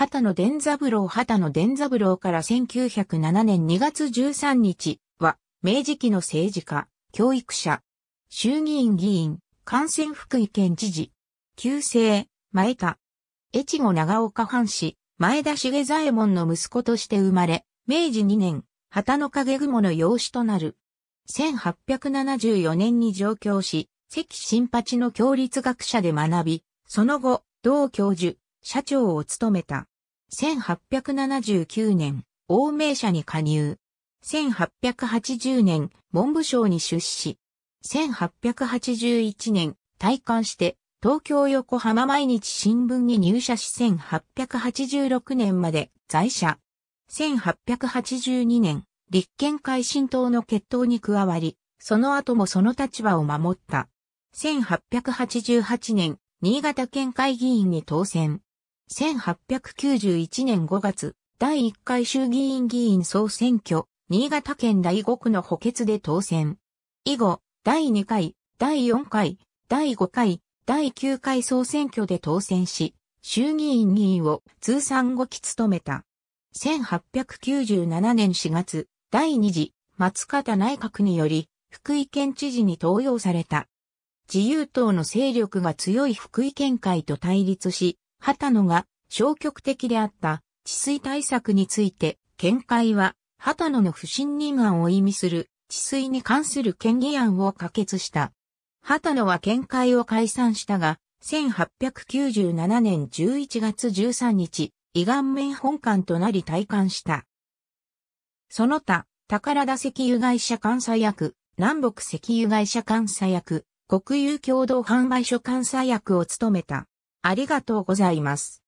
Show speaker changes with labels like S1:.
S1: 畑野伝三郎畑野伝三郎から1907年2月13日は、明治期の政治家、教育者、衆議院議員、感染福井県知事、旧姓、前田、越後長岡藩士、前田重左衛門の息子として生まれ、明治2年、旗の影雲の養子となる。1874年に上京し、関新八の共立学者で学び、その後、同教授、社長を務めた。1879年、欧米社に加入。1880年、文部省に出資。1881年、退官して、東京横浜毎日新聞に入社し1886年まで在社。1882年、立憲改新党の決闘に加わり、その後もその立場を守った。1888年、新潟県会議員に当選。1891年5月、第1回衆議院議員総選挙、新潟県第5区の補欠で当選。以後、第2回、第4回、第5回、第9回総選挙で当選し、衆議院議員を通算5期務めた。1897年4月、第2次松方内閣により、福井県知事に登用された。自由党の勢力が強い福井県会と対立し、多野が消極的であった治水対策について、見解は、多野の不信任案を意味する治水に関する権議案を可決した。多野は見解を解散したが、1897年11月13日、胃顔面本館となり退官した。その他、宝田石油会社監査役、南北石油会社監査役、国有共同販売所監査役を務めた。ありがとうございます。